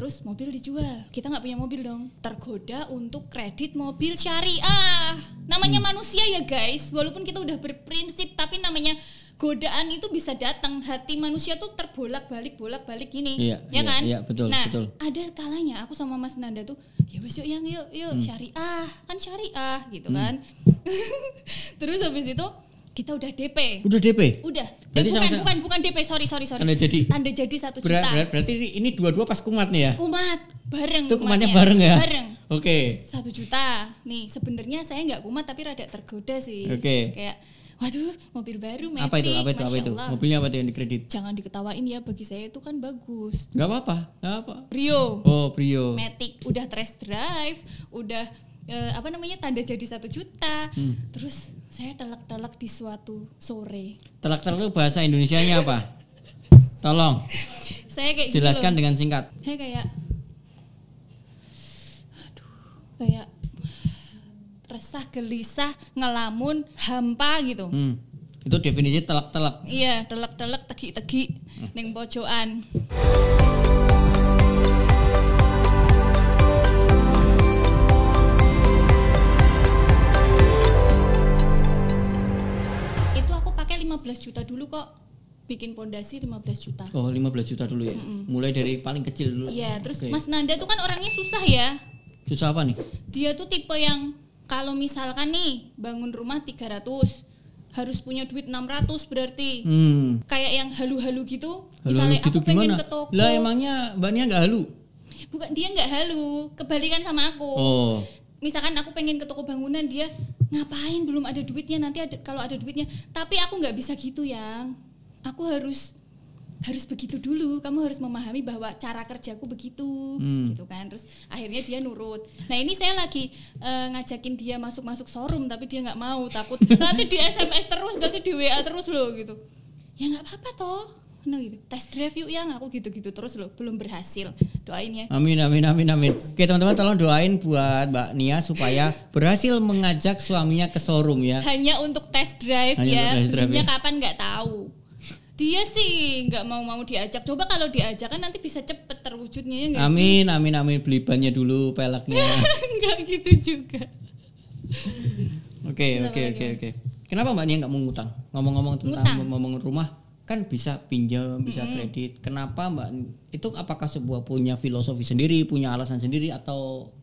terus mobil dijual kita nggak punya mobil dong tergoda untuk kredit mobil syariah namanya hmm. manusia ya guys walaupun kita udah berprinsip tapi namanya godaan itu bisa datang hati manusia tuh terbolak balik bolak balik gini iya, ya iya, kan iya, betul, nah betul. ada kalanya aku sama mas Nanda tuh ya wes yuk yang yuk yuk hmm. syariah kan syariah gitu hmm. kan terus habis itu kita udah DP. Udah DP? Udah. Eh, bukan, sama -sama. bukan, bukan DP, sorry, sorry, sorry. Tanda jadi. Tanda jadi satu juta. Ber berarti ini dua-dua pas kumat nih ya? Kumat, bareng. Itu kumatnya, kumatnya bareng ya? Bareng. Oke. Okay. Satu juta. Nih, sebenarnya saya nggak kumat tapi rada tergoda sih. Oke. Okay. Kayak Waduh, mobil baru metrik, Apa itu? Apa itu? apa itu? Mobilnya apa yang dikredit? Jangan diketawain ya, bagi saya itu kan bagus. Gak apa-apa, gak apa. Brio. Oh, Brio. Matic udah test drive, udah Eh, apa namanya tanda jadi satu juta hmm. terus saya telak-telak di suatu sore telak-telak bahasa Indonesia nya apa tolong saya kayak gitu jelaskan gitu dengan singkat saya kayak aduh kayak resah gelisah ngelamun hampa gitu hmm. itu definisi telak-telak iya telak-telak tegi-tegi hmm. neng hmm. 15 juta dulu kok bikin pondasi 15 juta. Oh, 15 juta dulu ya. Mm-hmm. Mulai dari paling kecil dulu. Iya, terus okay. Mas Nanda tuh kan orangnya susah ya. Susah apa nih? Dia tuh tipe yang kalau misalkan nih bangun rumah 300 harus punya duit 600 berarti. Hmm. Kayak yang halu-halu gitu. Halu-halu misalnya gitu aku pengen ke toko. Lah emangnya Mbak Nia nggak halu? Bukan dia nggak halu, kebalikan sama aku. Oh. Misalkan aku pengen ke toko bangunan dia ngapain belum ada duitnya nanti ada, kalau ada duitnya tapi aku nggak bisa gitu yang aku harus harus begitu dulu kamu harus memahami bahwa cara kerjaku begitu hmm. gitu kan terus akhirnya dia nurut nah ini saya lagi uh, ngajakin dia masuk masuk showroom tapi dia nggak mau takut nanti di sms terus nanti di wa terus loh gitu ya nggak apa-apa toh no, gitu. drive yuk yang aku gitu-gitu terus loh belum berhasil doain ya amin amin amin amin oke teman-teman tolong doain buat mbak Nia supaya berhasil mengajak suaminya ke showroom ya hanya untuk test drive hanya ya Test drive, ya. kapan nggak tahu dia sih nggak mau mau diajak coba kalau diajak kan nanti bisa cepet terwujudnya ya gak amin sih? amin amin beli bannya dulu peleknya nggak gitu juga oke oke oke oke kenapa mbak Nia nggak mau ngutang ngomong-ngomong tentang ngomong rumah kan bisa pinjam, bisa hmm kredit. Kenapa Mbak? Itu apakah sebuah punya filosofi sendiri, punya alasan sendiri atau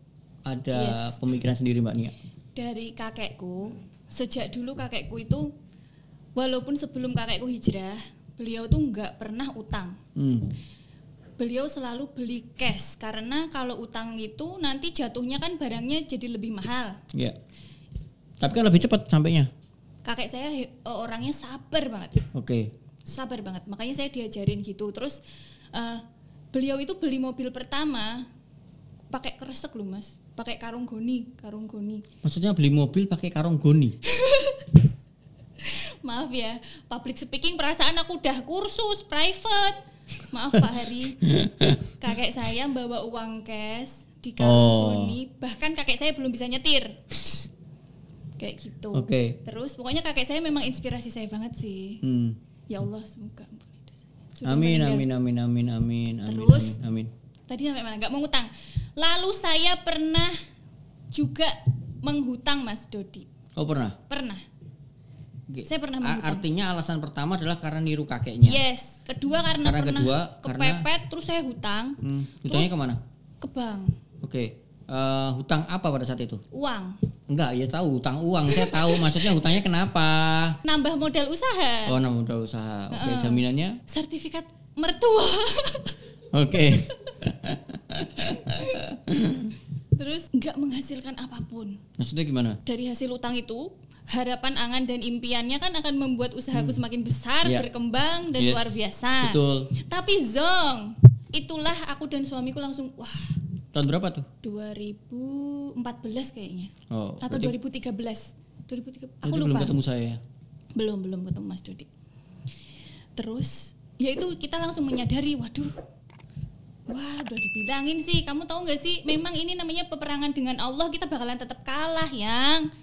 ada yes. pemikiran sendiri Mbak Nia? Dari kakekku, sejak dulu kakekku itu walaupun sebelum kakekku hijrah, beliau tuh nggak pernah utang. Hmm. Beliau selalu beli cash karena kalau utang itu nanti jatuhnya kan barangnya jadi lebih mahal. Iya. Tapi kan lebih cepat sampainya. Kakek saya oh, orangnya sabar banget. Oke. Okay sabar banget makanya saya diajarin gitu terus uh, beliau itu beli mobil pertama pakai kresek loh mas pakai karung goni karung goni maksudnya beli mobil pakai karung goni maaf ya public speaking perasaan aku udah kursus private maaf Pak Hari kakek saya bawa uang cash di karung oh. goni bahkan kakek saya belum bisa nyetir kayak gitu. Oke. Okay. Terus pokoknya kakek saya memang inspirasi saya banget sih. Hmm. Ya Allah semoga ampuni dosanya. Sudah amin, amin amin amin amin amin Terus, amin. amin. Tadi sampai mana? Gak mau ngutang. Lalu saya pernah juga menghutang Mas Dodi. Oh pernah? Pernah. Saya pernah menghutang. Artinya alasan pertama adalah karena niru kakeknya. Yes. Kedua karena, karena pernah kedua, kepepet karena, terus saya hutang. Hmm, hutangnya terus kemana? Ke bank. Oke. Okay uh, hutang apa pada saat itu? Uang. Enggak, ya tahu hutang uang. Saya tahu maksudnya hutangnya kenapa? Nambah modal usaha. Oh, nambah modal usaha. Oke, okay, uh, jaminannya? Sertifikat mertua. Oke. Terus enggak menghasilkan apapun. Maksudnya gimana? Dari hasil utang itu harapan angan dan impiannya kan akan membuat usahaku hmm. semakin besar, yeah. berkembang dan yes. luar biasa. Betul. Tapi zong, itulah aku dan suamiku langsung wah Tahun berapa tuh? 2014 kayaknya. Oh, atau 2013. 2013. Aku lupa. Belum ketemu saya. Ya? Belum, belum ketemu Mas Dodi. Terus ya itu kita langsung menyadari, waduh. Wah, udah dibilangin sih. Kamu tahu nggak sih, memang ini namanya peperangan dengan Allah, kita bakalan tetap kalah, yang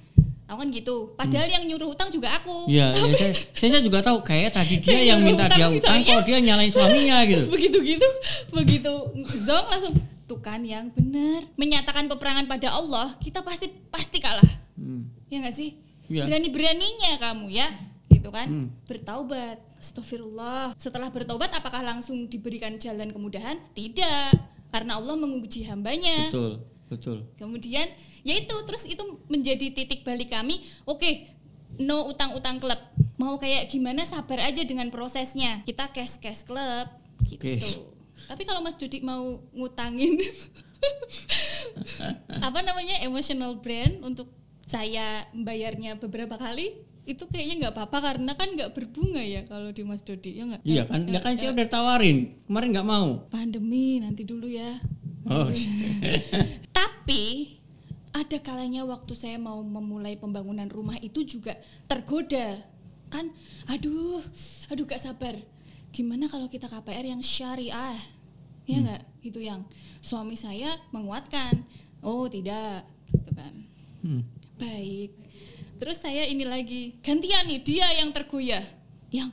Tahu kan gitu. Padahal hmm. yang nyuruh utang juga aku. Iya, ya, saya, saya juga tahu kayak tadi dia yang minta dia utang, kok dia nyalain suaminya gitu. Terus begitu gitu, begitu zong langsung itu kan yang benar menyatakan peperangan pada Allah kita pasti pasti kalah hmm. ya nggak sih ya. berani beraninya kamu ya gitu kan hmm. bertaubat Astagfirullah. Setelah bertobat apakah langsung diberikan jalan kemudahan? Tidak, karena Allah menguji hambanya. Betul, betul. Kemudian yaitu terus itu menjadi titik balik kami. Oke, no utang-utang klub. Mau kayak gimana sabar aja dengan prosesnya. Kita cash cash klub gitu. Tapi kalau Mas Dudi mau ngutangin apa namanya emotional brand untuk saya bayarnya beberapa kali itu kayaknya nggak apa-apa karena kan nggak berbunga ya kalau di Mas Dodi ya nggak iya kan ya, kan saya udah tawarin kemarin nggak mau pandemi nanti dulu ya oh. tapi ada kalanya waktu saya mau memulai pembangunan rumah itu juga tergoda kan aduh aduh gak sabar gimana kalau kita KPR yang syariah ya nggak hmm. itu yang suami saya menguatkan oh tidak gitu kan hmm. baik terus saya ini lagi gantian nih dia yang terguyah, yang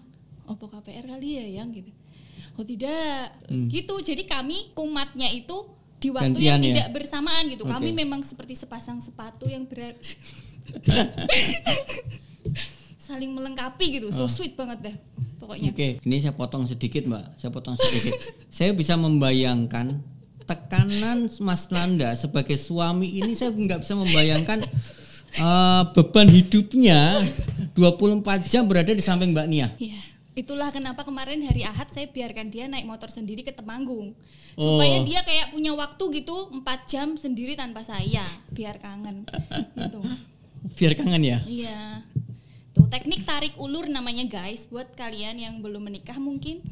opo KPR kali ya yang gitu oh tidak hmm. gitu jadi kami kumatnya itu di waktu gantian yang ya? tidak bersamaan gitu okay. kami memang seperti sepasang sepatu yang berat saling melengkapi gitu. So ah. sweet banget deh pokoknya. Oke, okay. ini saya potong sedikit, Mbak. Saya potong sedikit. saya bisa membayangkan tekanan Mas Nanda sebagai suami ini saya nggak bisa membayangkan uh, beban hidupnya 24 jam berada di samping Mbak Nia. Iya. Itulah kenapa kemarin hari Ahad saya biarkan dia naik motor sendiri ke Temanggung. Oh. Supaya dia kayak punya waktu gitu 4 jam sendiri tanpa saya, biar kangen gitu. Biar kangen ya? Iya. Tuh teknik tarik ulur namanya guys buat kalian yang belum menikah mungkin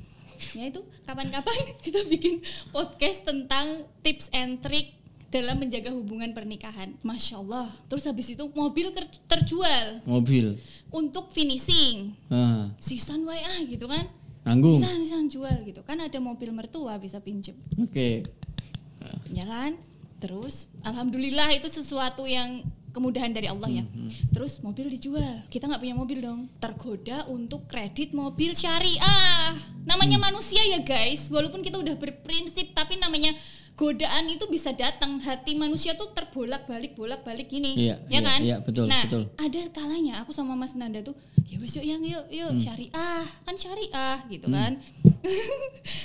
ya itu kapan-kapan kita bikin podcast tentang tips and trick dalam menjaga hubungan pernikahan. Masya Allah. Terus habis itu mobil terjual. Mobil. Untuk finishing. Uh. Sisan wae ah gitu kan. Nanggung. Sisan, sisan jual gitu. Kan ada mobil mertua bisa pinjem. Oke. Okay. Ya kan? Terus alhamdulillah itu sesuatu yang kemudahan dari Allah ya. Hmm, hmm. Terus mobil dijual, kita nggak punya mobil dong. Tergoda untuk kredit mobil syariah. Namanya hmm. manusia ya guys, walaupun kita udah berprinsip tapi namanya godaan itu bisa datang hati manusia tuh terbolak balik bolak balik gini iya, ya iya, kan iya, betul, nah betul. ada kalanya aku sama Mas Nanda tuh ya wes yuk yang yuk yuk hmm. syariah kan syariah gitu hmm. kan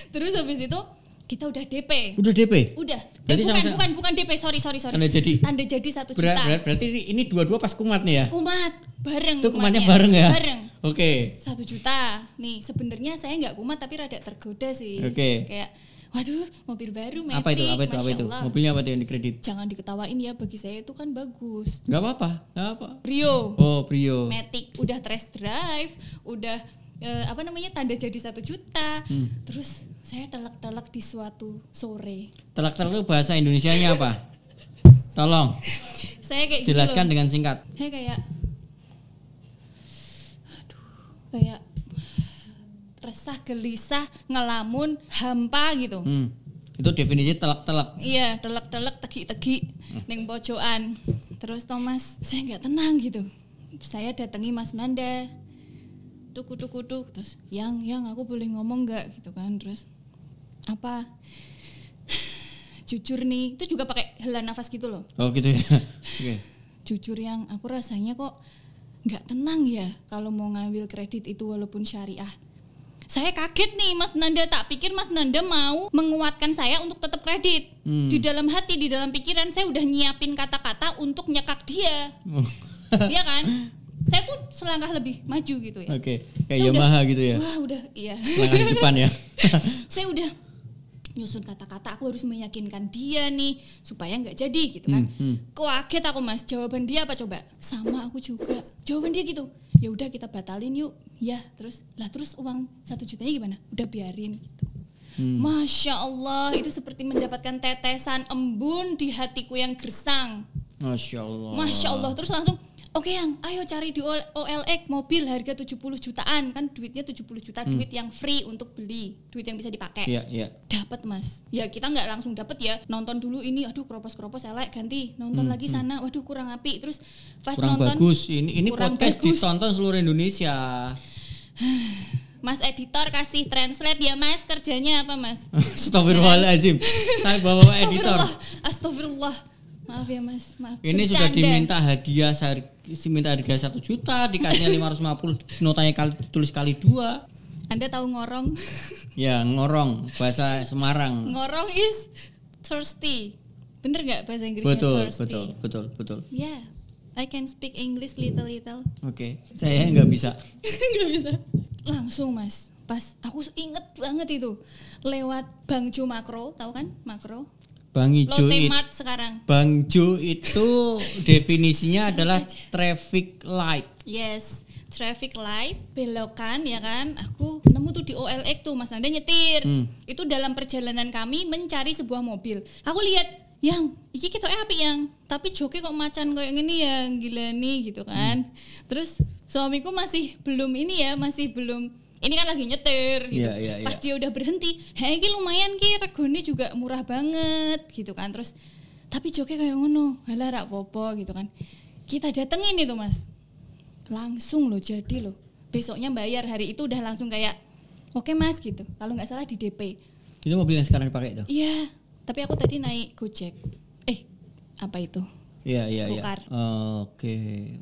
terus habis itu kita udah DP. Udah DP? Udah. Berarti eh, bukan, sama, bukan, bukan DP, sorry, sorry, sorry. Tanda jadi. Tanda jadi satu juta. Ber, berarti ini dua-dua pas kumat nih ya? Kumat, bareng. Itu kumatnya, kumatnya bareng ya? Bareng. Oke. Okay. Satu juta. Nih, sebenarnya saya nggak kumat tapi rada tergoda sih. Oke. Okay. Kayak, waduh mobil baru Matic. Apa itu, apa itu, apa itu? Mobilnya apa itu yang dikredit? Jangan diketawain ya, bagi saya itu kan bagus. Gak apa-apa, gak apa. Brio. Oh, Brio. Matic, udah test drive, udah eh, apa namanya tanda jadi satu juta. Hmm. Terus saya telak-telak di suatu sore. Telak-telak itu bahasa Indonesianya apa? Tolong. Saya kayak gitu jelaskan gitu dengan singkat. Saya kayak aduh, kayak resah, gelisah, ngelamun, hampa gitu. Hmm. Itu definisi telak-telak. Iya, telak-telak, tegi-tegi, hmm. neng pojokan. Terus Thomas, saya nggak tenang gitu. Saya datangi Mas Nanda, tuku tuku tuku terus yang yang aku boleh ngomong nggak gitu kan terus apa jujur nih itu juga pakai hela nafas gitu loh oh gitu ya okay. jujur yang aku rasanya kok nggak tenang ya kalau mau ngambil kredit itu walaupun syariah saya kaget nih Mas Nanda tak pikir Mas Nanda mau menguatkan saya untuk tetap kredit hmm. di dalam hati di dalam pikiran saya udah nyiapin kata-kata untuk nyekak dia oh. iya kan saya tuh selangkah lebih maju gitu ya. Oke, okay. kayak Yamaha gitu ya. Wah, udah iya. Selangkah depan ya. saya udah nyusun kata-kata aku harus meyakinkan dia nih supaya nggak jadi gitu kan hmm, hmm. kaget aku mas jawaban dia apa coba sama aku juga jawaban dia gitu ya udah kita batalin yuk ya terus lah terus uang satu jutanya gimana udah biarin gitu hmm. masya allah itu seperti mendapatkan tetesan embun di hatiku yang gersang masya allah masya allah terus langsung oke yang ayo cari di OLX mobil harga 70 jutaan kan duitnya 70 juta hmm. duit yang free untuk beli duit yang bisa dipakai yeah, yeah. dapat mas ya kita nggak langsung dapat ya nonton dulu ini aduh kropos keropos elek ganti nonton hmm, lagi hmm. sana waduh kurang api terus pas kurang nonton bagus ini ini podcast bagus. ditonton seluruh Indonesia Mas editor kasih translate ya mas kerjanya apa mas? Astagfirullahaladzim Saya bawa editor Astagfirullah. Astagfirullah Maaf ya mas maaf Ini Bercanda. sudah diminta hadiah si minta harga satu juta dikasihnya lima ratus lima puluh notanya kali ditulis kali dua anda tahu ngorong ya ngorong bahasa Semarang ngorong is thirsty bener nggak bahasa Inggris? betul, thirsty betul betul betul ya yeah. I can speak English little little. Oke, okay. saya nggak bisa. Nggak bisa. Langsung mas, pas aku inget banget itu lewat Bang Jo Makro, tahu kan Makro Bang Ijo it, sekarang. Bang Jo itu definisinya adalah traffic light. Yes, traffic light belokan ya kan. Aku nemu tuh di OLX tuh Mas Nanda nyetir. Hmm. Itu dalam perjalanan kami mencari sebuah mobil. Aku lihat yang iki kita eh api yang tapi joki kok macan kayak gini yang gila nih gitu kan hmm. terus suamiku masih belum ini ya masih belum ini kan lagi nyetir gitu. Yeah, yeah, yeah. Pas dia udah berhenti, "Hei, ini lumayan ki regone juga murah banget." gitu kan. Terus tapi joknya kayak ngono, "Halah rak popo" gitu kan. Kita datengin itu, Mas. Langsung loh jadi loh. Besoknya bayar hari itu udah langsung kayak oke okay, mas gitu kalau nggak salah di DP itu mobil yang sekarang dipakai itu iya tapi aku tadi naik Gojek eh apa itu Iya iya iya. Oke,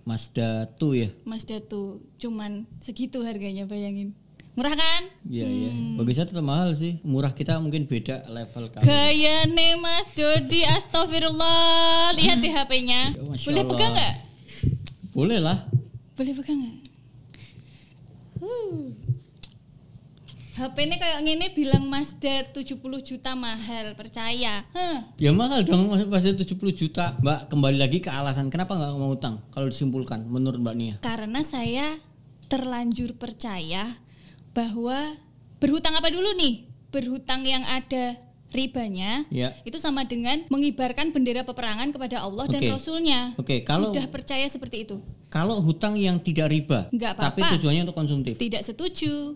Mazda tuh ya. Mazda tuh cuman segitu harganya bayangin. Murah kan? Iya, iya. hmm. iya. Bagusnya tetap mahal sih. Murah kita mungkin beda level kali. Gaya nih Mas Dodi, astagfirullah. Lihat di HP-nya. Ya, Boleh pegang enggak? Boleh lah. Boleh pegang enggak? Huh. HP ini kayak gini bilang Mas Mazda 70 juta mahal, percaya. Huh. Ya mahal dong tujuh 70 juta. Mbak, kembali lagi ke alasan kenapa nggak mau utang kalau disimpulkan menurut Mbak Nia. Karena saya terlanjur percaya bahwa berhutang apa dulu nih? Berhutang yang ada ribanya ya. itu sama dengan mengibarkan bendera peperangan kepada Allah okay. dan Rasulnya. Oke, okay. kalau sudah percaya seperti itu. Kalau hutang yang tidak riba, apa -apa. tapi tujuannya untuk konsumtif. Tidak setuju.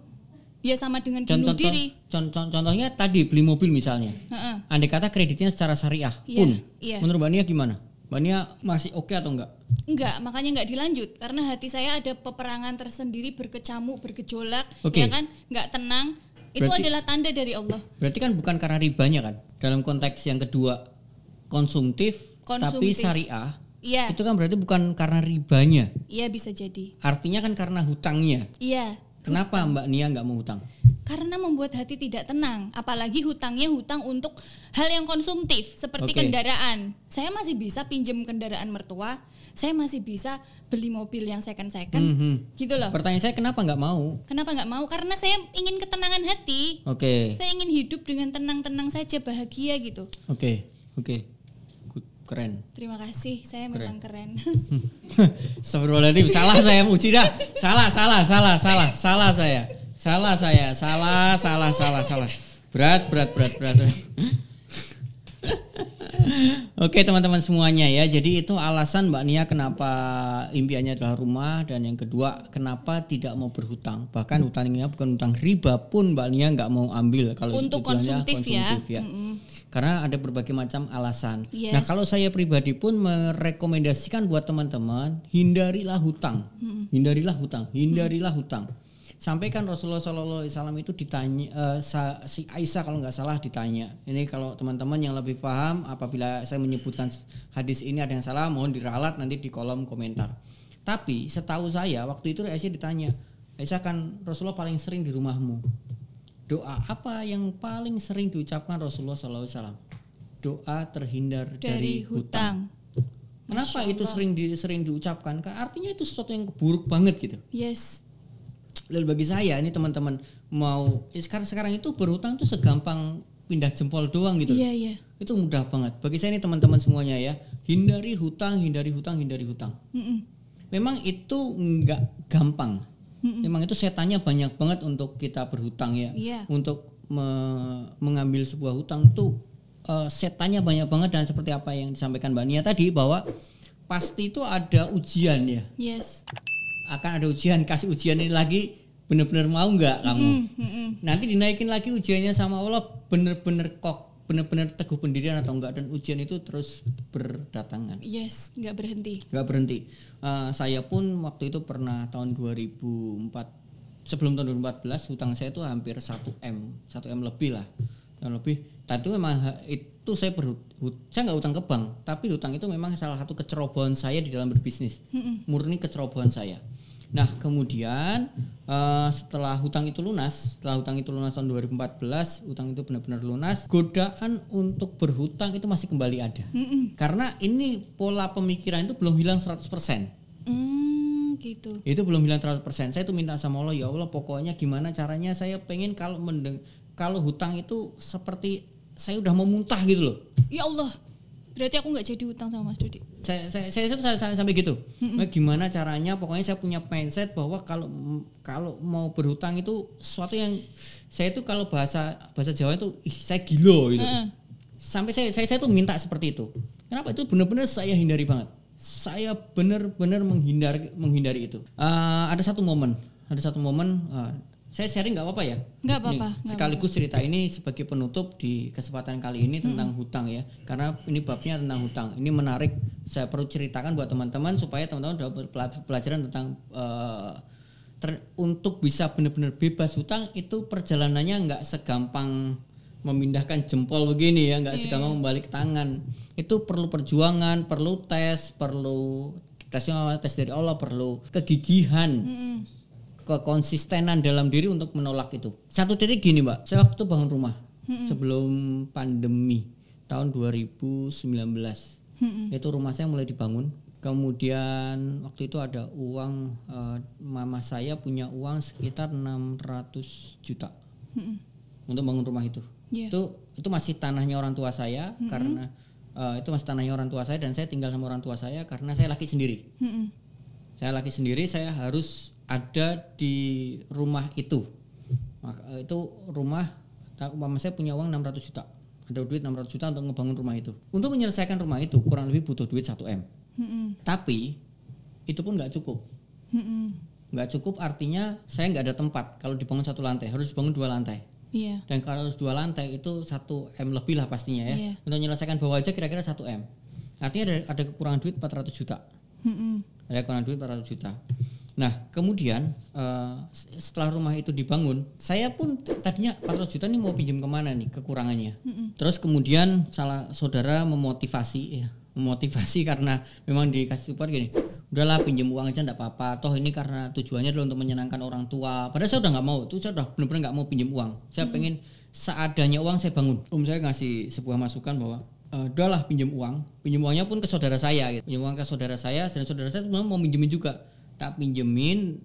Ya sama dengan bunuh contoh, diri. Contoh, contohnya tadi beli mobil misalnya. Uh -uh. Andai kata kreditnya secara syariah ya, pun, ya. menurut Mbak Nia gimana? Mbak Nia masih oke okay atau enggak? Enggak, makanya enggak dilanjut karena hati saya ada peperangan tersendiri berkecamuk, bergejolak, okay. ya kan? Enggak tenang. Berarti, itu adalah tanda dari Allah. Berarti kan bukan karena ribanya kan? Dalam konteks yang kedua konsumtif, konsumtif. tapi syariah. Iya. Itu kan berarti bukan karena ribanya. Iya, bisa jadi. Artinya kan karena hutangnya. Iya. Kenapa hutang. Mbak Nia enggak mau hutang? karena membuat hati tidak tenang, apalagi hutangnya hutang untuk hal yang konsumtif seperti okay. kendaraan. Saya masih bisa pinjam kendaraan mertua, saya masih bisa beli mobil yang second second, mm -hmm. gitu loh. Pertanyaan saya kenapa nggak mau? Kenapa nggak mau? Karena saya ingin ketenangan hati. Oke. Okay. Saya ingin hidup dengan tenang-tenang saja, bahagia gitu. Oke, okay. oke. Okay. Keren. Terima kasih, saya keren. memang keren. salah saya uji dah. Salah, salah, salah, salah, salah saya. Salah saya, salah, salah, salah, salah. Berat, berat, berat, berat. berat. Oke teman-teman semuanya ya, jadi itu alasan Mbak Nia kenapa impiannya adalah rumah dan yang kedua kenapa tidak mau berhutang. Bahkan hutangnya bukan hutang riba pun Mbak Nia nggak mau ambil kalau untuk konsumtif, konsumtif ya. ya. Mm -hmm karena ada berbagai macam alasan. Nah, yes. Nah, kalau saya pribadi pun merekomendasikan buat teman-teman, hindarilah hutang. Hmm. Hindarilah hutang, hindarilah hmm. hutang. Sampai kan Rasulullah Shallallahu Alaihi Wasallam itu ditanya uh, si Aisyah kalau nggak salah ditanya. Ini kalau teman-teman yang lebih paham, apabila saya menyebutkan hadis ini ada yang salah, mohon diralat nanti di kolom komentar. Tapi setahu saya waktu itu Aisyah ditanya, Aisyah kan Rasulullah paling sering di rumahmu. Doa apa yang paling sering diucapkan Rasulullah Shallallahu Alaihi Wasallam? Doa terhindar dari, dari hutang. hutang. Kenapa itu sering di, sering diucapkan? Karena artinya itu sesuatu yang buruk banget gitu. Yes lalu bagi saya ini teman-teman mau ya sekarang sekarang itu berhutang tuh segampang pindah jempol doang gitu. Iya, iya. Itu mudah banget. Bagi saya ini teman-teman semuanya ya, hindari hutang, hindari hutang, hindari hutang. Mm -mm. Memang itu nggak gampang. Mm -mm. Memang itu setannya banyak banget untuk kita berhutang ya. Yeah. Untuk me mengambil sebuah hutang tuh eh, uh, setannya banyak banget dan seperti apa yang disampaikan Mbak Nia tadi bahwa pasti itu ada ujian ya. Yes akan ada ujian kasih ujian ini lagi bener-bener mau nggak kamu mm -hmm. nanti dinaikin lagi ujiannya sama Allah bener-bener kok bener-bener teguh pendirian atau enggak dan ujian itu terus berdatangan yes nggak berhenti nggak berhenti uh, saya pun waktu itu pernah tahun 2004 sebelum tahun 2014 hutang saya itu hampir 1 m 1 m lebih lah dan lebih tadi memang itu saya berhut saya nggak utang ke bank tapi hutang itu memang salah satu kecerobohan saya di dalam berbisnis mm -hmm. murni kecerobohan saya Nah, kemudian uh, setelah hutang itu lunas, setelah hutang itu lunas tahun 2014, hutang itu benar-benar lunas, godaan untuk berhutang itu masih kembali ada. Mm -mm. Karena ini pola pemikiran itu belum hilang 100%. Mm, gitu. Itu belum hilang persen Saya tuh minta sama Allah, ya Allah pokoknya gimana caranya saya pengen kalau mendeng kalau hutang itu seperti saya udah memuntah gitu loh. Ya Allah Berarti aku nggak jadi utang sama Mas Dodi. Saya saya saya, saya, saya, sampai gitu. Mm -mm. Gimana caranya? Pokoknya saya punya mindset bahwa kalau kalau mau berhutang itu sesuatu yang saya itu kalau bahasa bahasa Jawa itu ih, saya gilo gitu. Sampai saya, saya saya tuh minta seperti itu. Kenapa itu benar-benar saya hindari banget. Saya benar-benar menghindari menghindari itu. Uh, ada satu momen, ada satu momen uh, saya sharing nggak apa-apa ya? Nggak apa-apa. Sekaligus apa -apa. cerita ini sebagai penutup di kesempatan kali ini tentang hmm. hutang ya, karena ini babnya tentang hutang. Ini menarik. Saya perlu ceritakan buat teman-teman supaya teman-teman dapat pelajaran tentang uh, ter, untuk bisa benar-benar bebas hutang itu perjalanannya nggak segampang memindahkan jempol begini ya nggak yeah. segampang membalik tangan itu perlu perjuangan perlu tes perlu tesnya tes dari Allah perlu kegigihan -hmm kekonsistenan dalam diri untuk menolak itu. Satu titik gini mbak, saya waktu bangun rumah hmm. sebelum pandemi tahun 2019 hmm. itu rumah saya mulai dibangun. Kemudian waktu itu ada uang uh, mama saya punya uang sekitar 600 juta hmm. untuk bangun rumah itu. Yeah. Itu itu masih tanahnya orang tua saya hmm. karena uh, itu masih tanahnya orang tua saya dan saya tinggal sama orang tua saya karena saya laki sendiri. Hmm. Saya laki sendiri, saya harus ada di rumah itu maka eh, itu rumah umpama saya punya uang 600 juta ada duit 600 juta untuk ngebangun rumah itu untuk menyelesaikan rumah itu kurang lebih butuh duit 1 m hmm. tapi itu pun nggak cukup hmm nggak cukup artinya saya nggak ada tempat kalau dibangun satu lantai harus bangun dua lantai yeah. dan kalau harus dua lantai itu satu m lebih lah pastinya ya yeah. untuk menyelesaikan bawah aja kira-kira satu m artinya ada, ada kekurangan duit 400 juta mm -hmm. ada kekurangan duit 400 juta Nah, kemudian uh, setelah rumah itu dibangun, saya pun tadinya 400 juta ini mau pinjam kemana nih kekurangannya. Mm -mm. Terus kemudian salah saudara memotivasi, ya, memotivasi karena memang dikasih support gini. Udahlah pinjam uang aja enggak apa-apa. Toh ini karena tujuannya adalah untuk menyenangkan orang tua. Padahal saya udah nggak mau, tuh saya udah benar-benar nggak mau pinjam uang. Saya mm -hmm. pengen seadanya uang saya bangun. Om saya ngasih sebuah masukan bahwa eh, udahlah pinjam uang, pinjam uangnya pun ke saudara saya, gitu. pinjam uang ke saudara saya, dan saudara saya mau minjemin juga tak pinjemin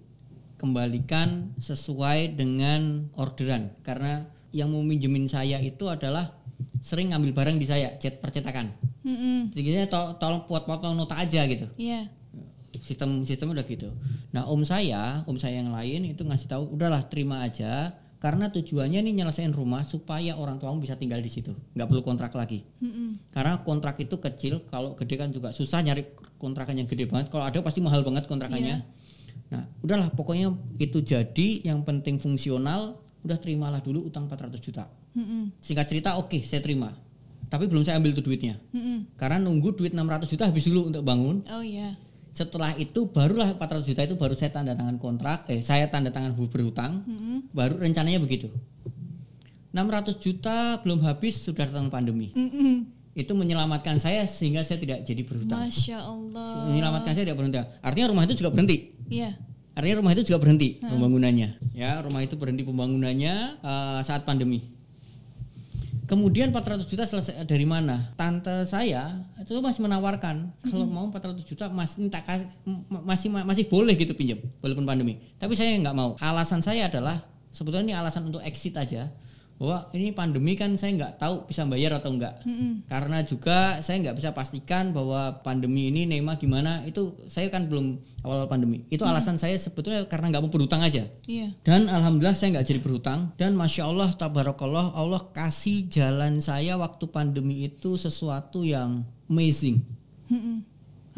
kembalikan sesuai dengan orderan karena yang mau minjemin saya itu adalah sering ngambil barang di saya cet percetakan mm -hmm. to tolong buat potong nota aja gitu yeah. sistem sistem udah gitu nah om saya om saya yang lain itu ngasih tahu udahlah terima aja karena tujuannya nih nyelesain rumah supaya orang tuamu bisa tinggal di situ nggak perlu kontrak lagi mm-hmm. karena kontrak itu kecil kalau gede kan juga susah nyari kontrakan yang gede banget kalau ada pasti mahal banget kontrakannya yeah. nah udahlah pokoknya itu jadi yang penting fungsional udah terimalah dulu utang 400 juta mm-hmm. singkat cerita oke okay, saya terima tapi belum saya ambil tuh duitnya mm-hmm. karena nunggu duit 600 juta habis dulu untuk bangun oh iya yeah setelah itu barulah 400 juta itu baru saya tanda tangan kontrak, eh saya tanda tangan berhutang, mm-hmm. baru rencananya begitu. 600 juta belum habis sudah datang pandemi. Mm-hmm itu menyelamatkan saya sehingga saya tidak jadi berhutang. Masya Allah. Menyelamatkan saya tidak berhenti Artinya rumah itu juga berhenti. Iya. Yeah. Artinya rumah itu juga berhenti hmm. pembangunannya. Ya, rumah itu berhenti pembangunannya uh, saat pandemi. Kemudian 400 juta selesai eh, dari mana? Tante saya itu masih menawarkan kalau mau 400 juta masih tak kasih, masih masih boleh gitu pinjam walaupun pandemi. Tapi saya nggak mau. Alasan saya adalah sebetulnya ini alasan untuk exit aja bahwa ini pandemi kan saya nggak tahu bisa bayar atau enggak. Mm-hmm. Karena juga saya nggak bisa pastikan bahwa pandemi ini Neymar gimana itu saya kan belum awal, -awal pandemi. Itu mm-hmm. alasan saya sebetulnya karena nggak mau berhutang aja. Yeah. Dan alhamdulillah saya nggak jadi berhutang dan masya Allah tabarakallah Allah kasih jalan saya waktu pandemi itu sesuatu yang amazing. Mm-hmm.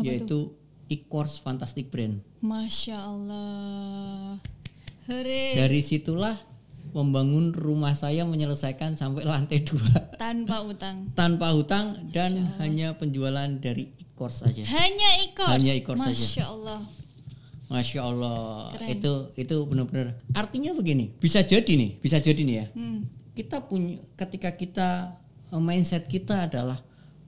yaitu e-course fantastic brand. Masya Allah. Hore. Dari situlah membangun rumah saya menyelesaikan sampai lantai dua tanpa utang tanpa utang dan hanya penjualan dari e saja hanya e-course hanya e saja masya Allah Masya Allah Keren. itu itu benar-benar artinya begini bisa jadi nih bisa jadi nih ya hmm. kita punya ketika kita eh, mindset kita adalah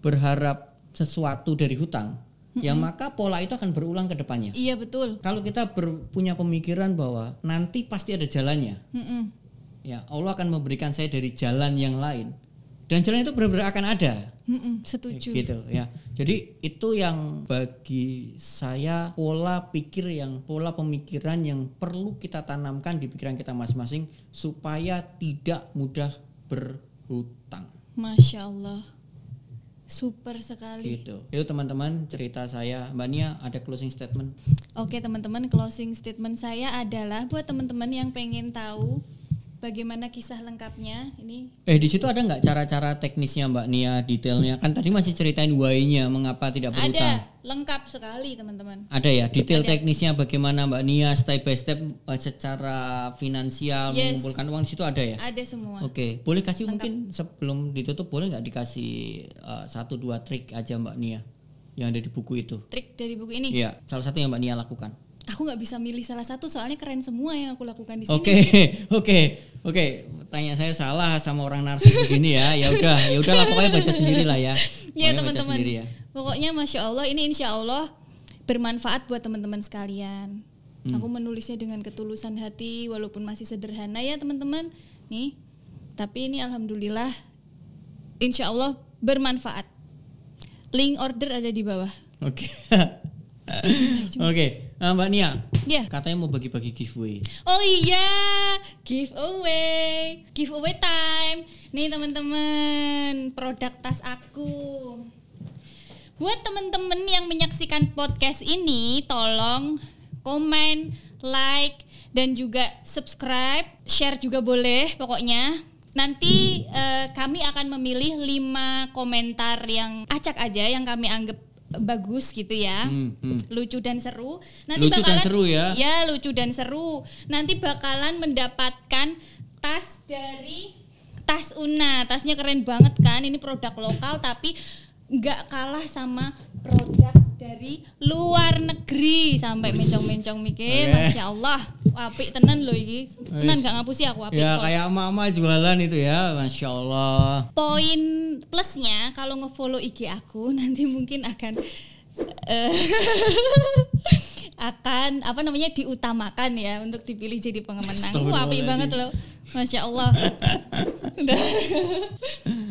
berharap sesuatu dari hutang Ya hmm. maka pola itu akan berulang ke depannya. Iya betul. Kalau kita punya pemikiran bahwa nanti pasti ada jalannya, mm -hmm ya Allah akan memberikan saya dari jalan yang lain dan jalan itu benar-benar akan ada Mm-mm, setuju gitu ya jadi itu yang bagi saya pola pikir yang pola pemikiran yang perlu kita tanamkan di pikiran kita masing-masing supaya tidak mudah berhutang masya Allah Super sekali. Gitu. Itu teman-teman cerita saya. Mbak Nia ada closing statement? Oke teman-teman closing statement saya adalah buat teman-teman yang pengen tahu bagaimana kisah lengkapnya ini. Eh di situ ada nggak cara-cara teknisnya Mbak Nia detailnya kan tadi masih ceritain why-nya mengapa tidak berhutang. Ada lengkap sekali teman-teman. Ada ya detail ada. teknisnya bagaimana Mbak Nia step by step eh, secara finansial yes. mengumpulkan uang di situ ada ya. Ada semua. Oke okay. boleh kasih lengkap. mungkin sebelum ditutup boleh nggak dikasih uh, satu dua trik aja Mbak Nia yang ada di buku itu. Trik dari buku ini. Iya salah satu yang Mbak Nia lakukan aku nggak bisa milih salah satu soalnya keren semua yang aku lakukan di sini. Oke, okay, oke, okay, oke. Okay. Tanya saya salah sama orang narsis begini ya. Ya udah, ya udahlah pokoknya baca sendiri lah ya. Iya teman-teman. Ya. Pokoknya masya Allah ini insya Allah bermanfaat buat teman-teman sekalian. Hmm. Aku menulisnya dengan ketulusan hati walaupun masih sederhana ya teman-teman. Nih, tapi ini alhamdulillah insya Allah bermanfaat. Link order ada di bawah. Oke. Okay. Nah, oke. okay. Nah, Mbak Nia, yeah. katanya mau bagi-bagi giveaway. Oh iya, giveaway, giveaway time. Nih teman-teman, produk tas aku. Buat teman-teman yang menyaksikan podcast ini, tolong komen, like, dan juga subscribe, share juga boleh pokoknya. Nanti uh, kami akan memilih 5 komentar yang acak aja yang kami anggap bagus gitu ya, hmm, hmm. lucu dan seru. Nanti lucu bakalan, dan seru ya? Ya lucu dan seru. Nanti bakalan mendapatkan tas dari tas Una. Tasnya keren banget kan? Ini produk lokal tapi nggak kalah sama produk dari luar negeri sampai mencong-mencong mikir, okay. masya Allah, apik tenan loh ini, tenan gak ngapusi aku apik. Ya kayak mama jualan itu ya, masya Allah. Poin plusnya kalau ngefollow IG aku nanti mungkin akan. Eh, akan apa namanya diutamakan ya untuk dipilih jadi pemenang. Wah, api banget loh. Masya Allah. Udah.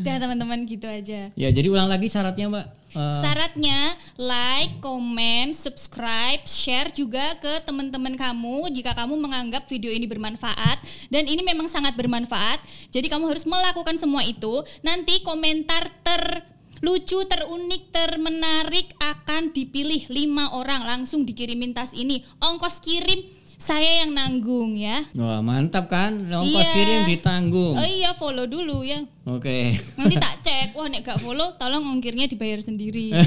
Udah teman-teman gitu aja. Ya, jadi ulang lagi syaratnya, Mbak. Uh, Syaratnya like, comment, subscribe, share juga ke teman-teman kamu jika kamu menganggap video ini bermanfaat dan ini memang sangat bermanfaat. Jadi kamu harus melakukan semua itu. Nanti komentar ter Lucu, terunik, termenarik akan dipilih lima orang langsung dikirimin tas ini. Ongkos kirim saya yang nanggung ya. Wah mantap kan, ongkos yeah. kirim ditanggung. Oh iya follow dulu ya. Oke. Okay. Nanti tak cek, wah nek gak follow, tolong ongkirnya dibayar sendiri.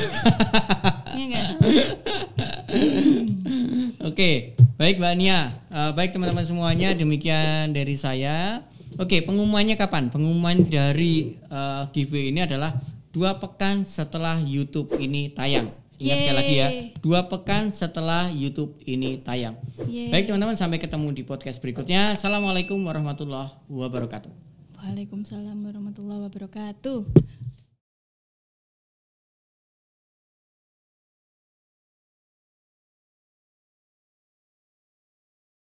Iya Oke, baik Mbak Nia, uh, baik teman-teman semuanya demikian dari saya. Oke, pengumumannya kapan? Pengumuman dari uh, giveaway ini adalah dua pekan setelah YouTube ini tayang. Ingat Yeay. sekali lagi ya, dua pekan setelah YouTube ini tayang. Yeay. Baik teman-teman, sampai ketemu di podcast berikutnya. Assalamualaikum warahmatullahi wabarakatuh. Waalaikumsalam warahmatullahi wabarakatuh.